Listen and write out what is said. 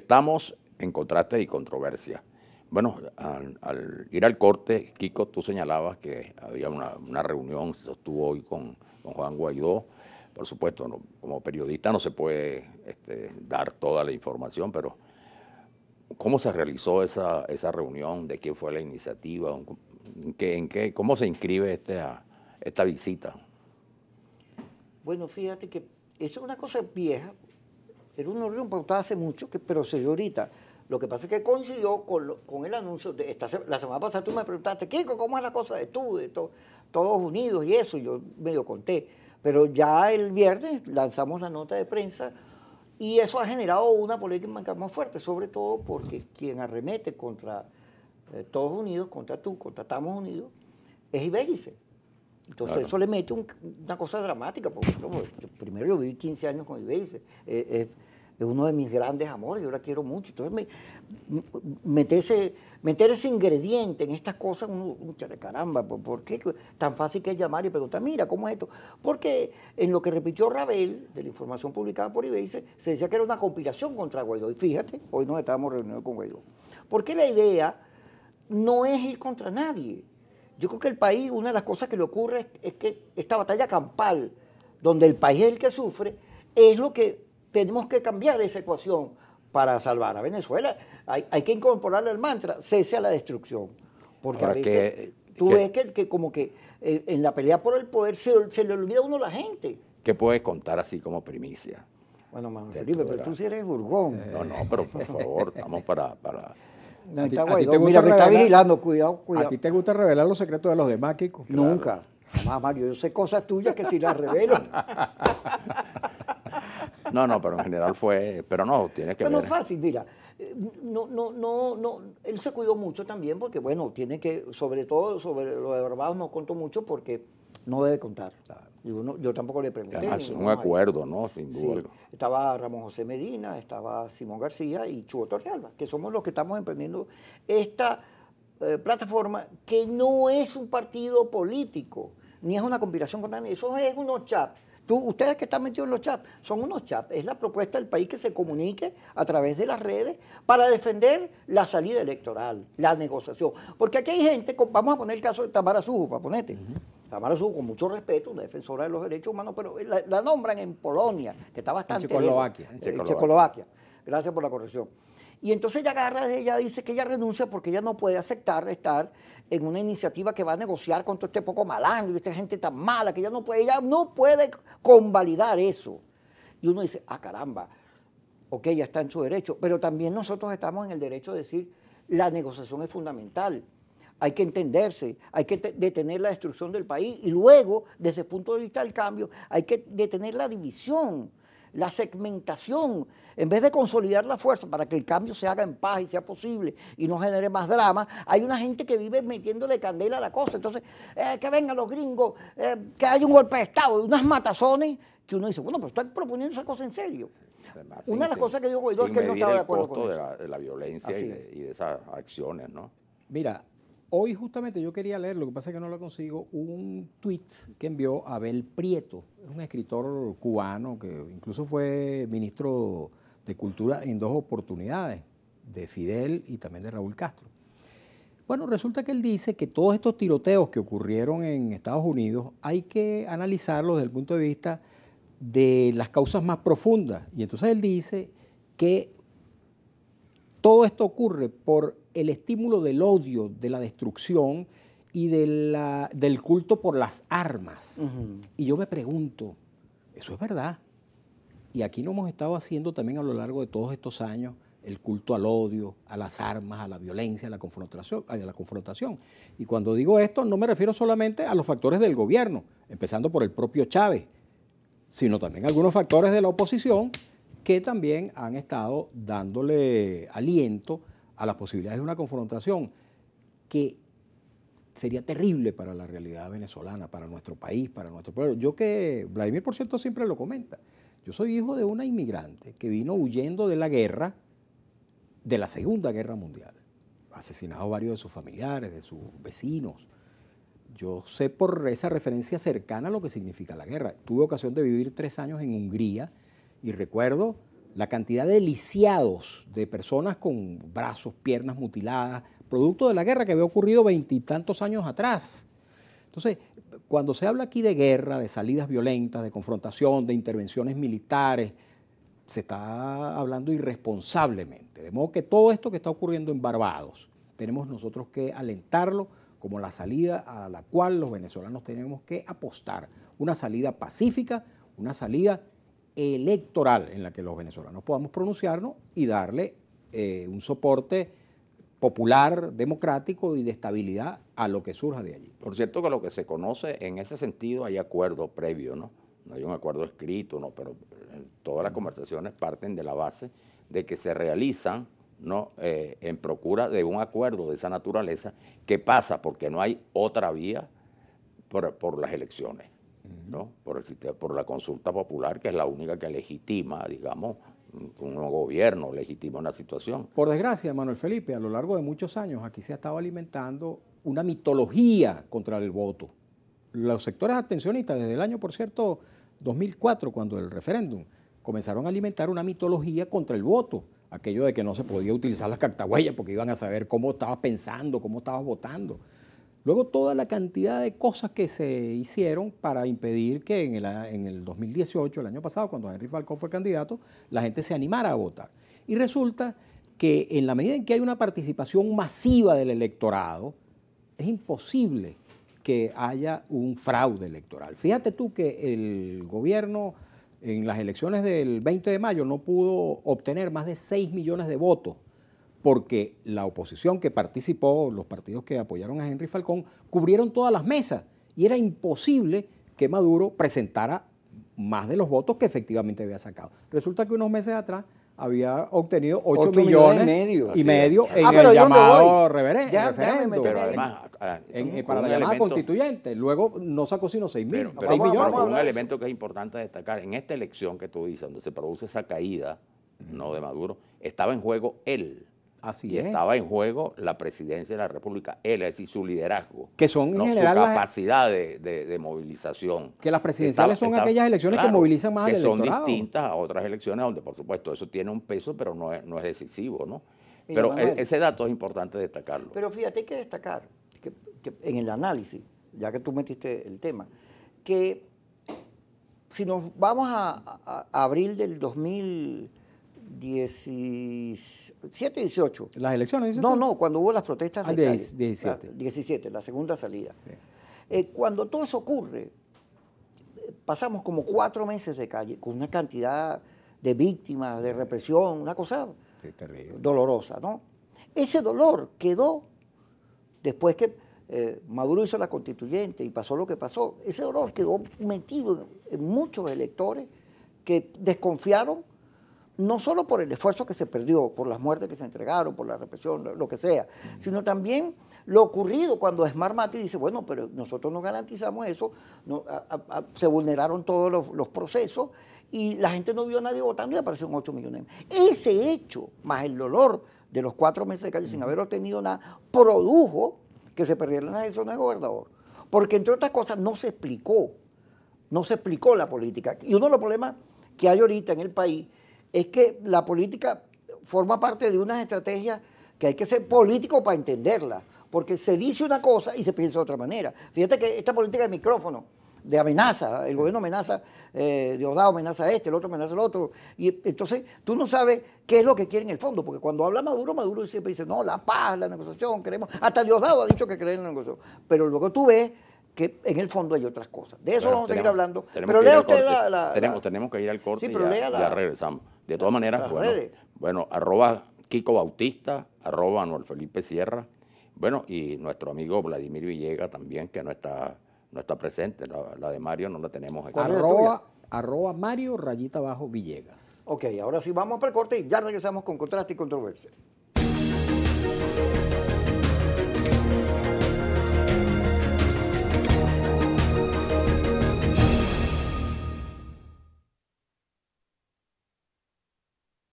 Estamos en contraste y controversia. Bueno, al, ir al corte, Kiko, tú señalabas que había una, una reunión, se sostuvo hoy con, Juan Guaidó. Por supuesto, como periodista no se puede este, dar toda la información, pero ¿cómo se realizó esa, reunión? ¿De quién fue la iniciativa? ¿En ¿Cómo se inscribe este, esta visita? Bueno, fíjate que eso es una cosa vieja, era un reunión pautada hace mucho que dio ahorita. Lo que pasa es que coincidió con, el anuncio. De la semana pasada tú me preguntaste, Kiko, ¿cómo es la cosa de tú, de todos unidos y eso? Y yo medio conté. Pero ya el viernes lanzamos la nota de prensa y eso ha generado una polémica más fuerte, sobre todo porque quien arremete contra eh, todos Unidos, contra tú, contra estamos Unidos, es Ibérice. Entonces eso le mete una cosa dramática, porque primero yo viví 15 años con Ibeis, eh, eh, es uno de mis grandes amores, yo la quiero mucho. Entonces meter, ese, ingrediente en estas cosas, un un caramba, ¿por, qué tan fácil que es llamar y preguntar, mira, ¿cómo es esto? Porque en lo que repitió Rabel, de la información publicada por Ibeice, se decía que era una conspiración contra Guaidó. Y fíjate, hoy nos estábamos reuniendo con Guaidó. Porque la idea no es ir contra nadie, yo creo que el país, una de las cosas que le ocurre es, que esta batalla campal, donde el país es el que sufre, es lo que tenemos que cambiar esa ecuación para salvar a Venezuela. Hay, que incorporarle al mantra, cese a la destrucción. Porque a tú ves que, como que eh, en la pelea por el poder se, le olvida a uno la gente. ¿Qué puedes contar así como primicia? Bueno, Manuel Felipe, pero tú sí eres burgón. No, no, pero por favor, estamos para a ti, te Mira, está vigilando, cuidado, cuidado. ¿A ti te gusta revelar los secretos de los demás, Kiko? Nunca. Jamás, Mario, yo sé cosas tuyas que si las revelo. No, no, pero en general fue, pero no, tienes que bueno, ver. fácil, mira, eh, no, no, no, no, él se cuidó mucho también porque, bueno, tiene que, sobre todo sobre lo de Barbados no contó mucho porque no debe contar. yo tampoco le pregunté. es un acuerdo, ¿no? Sin duda. Estaba Ramón José Medina, estaba Simón García y Chubo Torrealba, que somos los que estamos emprendiendo esta eh, plataforma que no es un partido político, ni es una conspiración con nadie, eso es unos chats Tú, ustedes que están metidos en los chats, son unos chats. Es la propuesta del país que se comunique a través de las redes para defender la salida electoral, la negociación. Porque aquí hay gente, vamos a poner el caso de Tamara Sujo, para ponerte. Tamara Su, con mucho respeto, una defensora de los derechos humanos, pero la, nombran en Polonia, que está bastante. En Checoslovaquia. en eh, Gracias por la corrección. Y entonces ella agarra, ella dice que ella renuncia porque ella no puede aceptar estar en una iniciativa que va a negociar con todo este poco malandro y esta gente tan mala, que ella no puede, ella no puede convalidar eso. Y uno dice, ah, caramba, ok, ya está en su derecho, pero también nosotros estamos en el derecho de decir, la negociación es fundamental hay que entenderse, hay que detener la destrucción del país y luego, desde el punto de vista del cambio, hay que detener la división, la segmentación, en vez de consolidar la fuerza para que el cambio se haga en paz y sea posible y no genere más drama, hay una gente que vive metiendo de candela a la cosa. Entonces, eh, que vengan los gringos, eh, que haya un golpe de Estado, unas matazones, que uno dice, bueno, pero están proponiendo esa cosa en serio. una de las cosas que dijo Guaidó es que no estaba de acuerdo con eso. De la, de la violencia y y de esas acciones, ¿no? Mira, Hoy justamente yo quería leer, lo que pasa es que no lo consigo, un tuit que envió Abel Prieto, un escritor cubano que incluso fue ministro de Cultura en dos oportunidades, de Fidel y también de Raúl Castro. Bueno, resulta que él dice que todos estos tiroteos que ocurrieron en Estados Unidos hay que analizarlos desde el punto de vista de las causas más profundas. Y entonces él dice que todo esto ocurre por el estímulo del odio, de la destrucción y de la, del culto por las armas. Y yo me pregunto, eso es verdad. Y aquí no hemos estado haciendo también a lo largo de todos estos años el culto al odio, a las armas, a la violencia, a la confrontación. A la confrontación. Y cuando digo esto, no me refiero solamente a los factores del gobierno, empezando por el propio Chávez, sino también algunos factores de la oposición que también han estado dándole aliento a las posibilidades de una confrontación que sería terrible para la realidad venezolana, para nuestro país, para nuestro pueblo. Yo que Vladimir, por cierto, siempre lo comenta. Yo soy hijo de una inmigrante que vino huyendo de la guerra, de la Segunda Guerra Mundial. Asesinado varios de sus familiares, de sus vecinos. Yo sé por esa referencia cercana lo que significa la guerra. Tuve ocasión de vivir tres años en Hungría y recuerdo la cantidad de lisiados, de personas con brazos, piernas mutiladas, producto de la guerra que había ocurrido veintitantos años atrás. Entonces, cuando se habla aquí de guerra, de salidas violentas, de confrontación, de intervenciones militares, se está hablando irresponsablemente. De modo que todo esto que está ocurriendo en Barbados, tenemos nosotros que alentarlo como la salida a la cual los venezolanos tenemos que apostar. Una salida pacífica, una salida electoral en la que los venezolanos podamos pronunciarnos y darle eh, un soporte popular, democrático y de estabilidad a lo que surja de allí. Por cierto que lo que se conoce en ese sentido hay acuerdo previo, ¿no? No hay un acuerdo escrito, ¿no? Pero eh, todas las conversaciones parten de la base de que se realizan ¿no? Eh, en procura de un acuerdo de esa naturaleza que pasa porque no hay otra vía por las elecciones. ¿no? por, por la consulta popular, que es la única que legitima, digamos, mm, un nuevo gobierno, legitima una situación. Por desgracia, Manuel Felipe, a lo largo de muchos años aquí se ha estado alimentando una mitología contra el voto. Los sectores abstencionistas, desde el año, por cierto, 2004, cuando el referéndum, comenzaron a alimentar una mitología contra el voto. Aquello de que no se podía utilizar las cactahuellas porque iban a saber cómo estabas pensando, cómo estabas votando. Luego toda la cantidad de cosas que se hicieron para impedir que en el, en el 2018, el año pasado, cuando Henry Falcón fue candidato, la gente se animara a votar. Y resulta que en la medida en que hay una participación masiva del electorado, es imposible que haya un fraude electoral. Fíjate tú que el gobierno en las elecciones del 20 de mayo no pudo obtener más de 6 millones de votos porque la oposición que participó, los partidos que apoyaron a Henry Falcón, cubrieron todas las mesas y era imposible que Maduro presentara más de los votos que efectivamente había sacado. Resulta que unos meses atrás había obtenido 8, millones, y medio, en ah, el llamado eh, para la llamada constituyente. Luego no sacó sino 6 mil, pero, un elemento que es importante destacar, en esta elección que tú dices, donde se produce esa caída, no de Maduro, estaba en juego él. Así Estaba en juego la presidencia de la República, él, es decir, su liderazgo. Que son general. Su capacidad de, movilización. Que las presidenciales son aquellas elecciones que movilizan más al electorado. Que son distintas a otras elecciones, donde por supuesto eso tiene un peso, pero no es, decisivo, ¿no? Eh, pero e, ese dato es importante destacarlo. Pero fíjate, hay que destacar que, en el análisis, ya que tú metiste el tema, que si nos vamos a, a abril del 2000 17, 18. ¿Las elecciones? No, no, cuando hubo las protestas. 17. La, 17, la segunda salida. Eh, cuando todo eso ocurre, pasamos como cuatro meses de calle con una cantidad de víctimas, de represión, una cosa dolorosa, ¿no? Ese dolor quedó después que eh, Maduro hizo la constituyente y pasó lo que pasó. Ese dolor quedó metido en muchos electores que desconfiaron no solo por el esfuerzo que se perdió, por las muertes que se entregaron, por la represión, lo, que sea, sino también lo ocurrido cuando Esmar Mati dice, bueno, pero nosotros no garantizamos eso, se vulneraron todos los, procesos y la gente no vio a nadie votando y aparecieron 8 millones. Ese hecho, más el dolor de los cuatro meses de calle sin haber obtenido nada, produjo que se perdieran las elecciones de gobernador. Porque entre otras cosas no se explicó, no se explicó la política. Y uno de los problemas que hay ahorita en el país es que la política forma parte de unas estrategias que hay que ser político para entenderla, porque se dice una cosa y se piensa de otra manera. Fíjate que esta política de micrófono, de amenaza, el gobierno amenaza, eh, Diosdado amenaza a este, el otro amenaza al otro, y entonces tú no sabes qué es lo que quiere en el fondo, porque cuando habla Maduro, Maduro siempre dice, no, la paz, la negociación, queremos, hasta Diosdado ha dicho que cree en la negociación, pero luego tú ves que en el fondo hay otras cosas. De eso vamos a seguir hablando. Pero lea usted Tenemos, que ir al corte y la, regresamos. De todas maneras, bueno, bueno, arroba Kiko Bautista, arroba Noel Felipe Sierra, bueno, y nuestro amigo Vladimir Villegas también, que no está, no está presente, la, de Mario no la tenemos aquí. Arroba, Mario rayita bajo Villegas. Ok, ahora sí vamos para el corte y ya regresamos con contraste y controversia.